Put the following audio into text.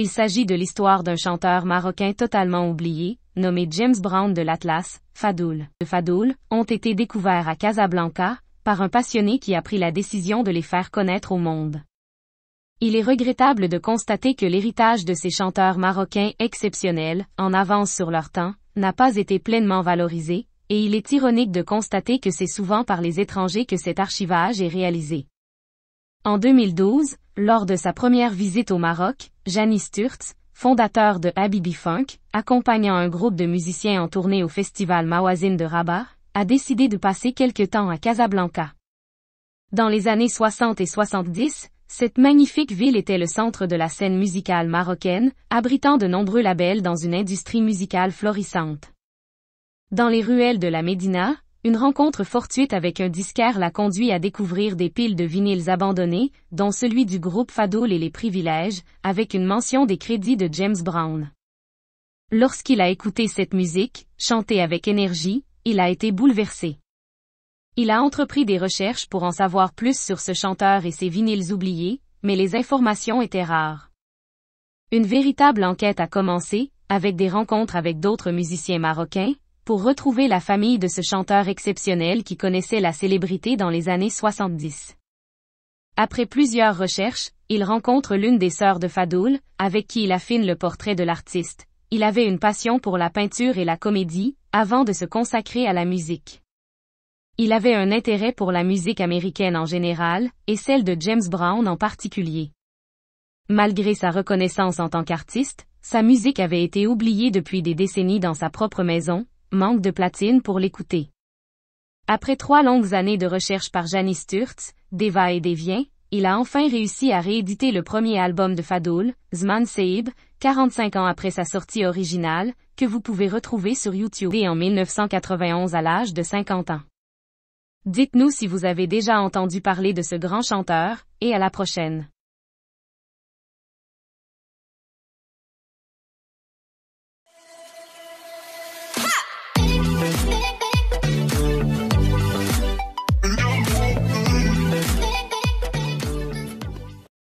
Il s'agit de l'histoire d'un chanteur marocain totalement oublié, nommé James Brown de l'Atlas, Fadoul. De Fadoul, ont été découverts à Casablanca, par un passionné qui a pris la décision de les faire connaître au monde. Il est regrettable de constater que l'héritage de ces chanteurs marocains exceptionnels, en avance sur leur temps, n'a pas été pleinement valorisé, et il est ironique de constater que c'est souvent par les étrangers que cet archivage est réalisé. En 2012, lors de sa première visite au Maroc, Janis Sturtz, fondateur de Habibi Funk, accompagnant un groupe de musiciens en tournée au festival Mawazine de Rabat, a décidé de passer quelques temps à Casablanca. Dans les années 60 et 70, cette magnifique ville était le centre de la scène musicale marocaine, abritant de nombreux labels dans une industrie musicale florissante. Dans les ruelles de la Médina, une rencontre fortuite avec un disquaire l'a conduit à découvrir des piles de vinyles abandonnés, dont celui du groupe Fadoul et les Privilèges, avec une mention des crédits de James Brown. Lorsqu'il a écouté cette musique, chantée avec énergie, il a été bouleversé. Il a entrepris des recherches pour en savoir plus sur ce chanteur et ses vinyles oubliés, mais les informations étaient rares. Une véritable enquête a commencé, avec des rencontres avec d'autres musiciens marocains, pour retrouver la famille de ce chanteur exceptionnel qui connaissait la célébrité dans les années 70. Après plusieurs recherches, il rencontre l'une des sœurs de Fadoul, avec qui il affine le portrait de l'artiste. Il avait une passion pour la peinture et la comédie, avant de se consacrer à la musique. Il avait un intérêt pour la musique américaine en général, et celle de James Brown en particulier. Malgré sa reconnaissance en tant qu'artiste, sa musique avait été oubliée depuis des décennies dans sa propre maison, manque de platine pour l'écouter. Après trois longues années de recherche par Janice Sturz, Deva et Devient, il a enfin réussi à rééditer le premier album de Fadoul, Zman Seib, 45 ans après sa sortie originale, que vous pouvez retrouver sur YouTube et en 1991 à l'âge de 50 ans. Dites-nous si vous avez déjà entendu parler de ce grand chanteur, et à la prochaine.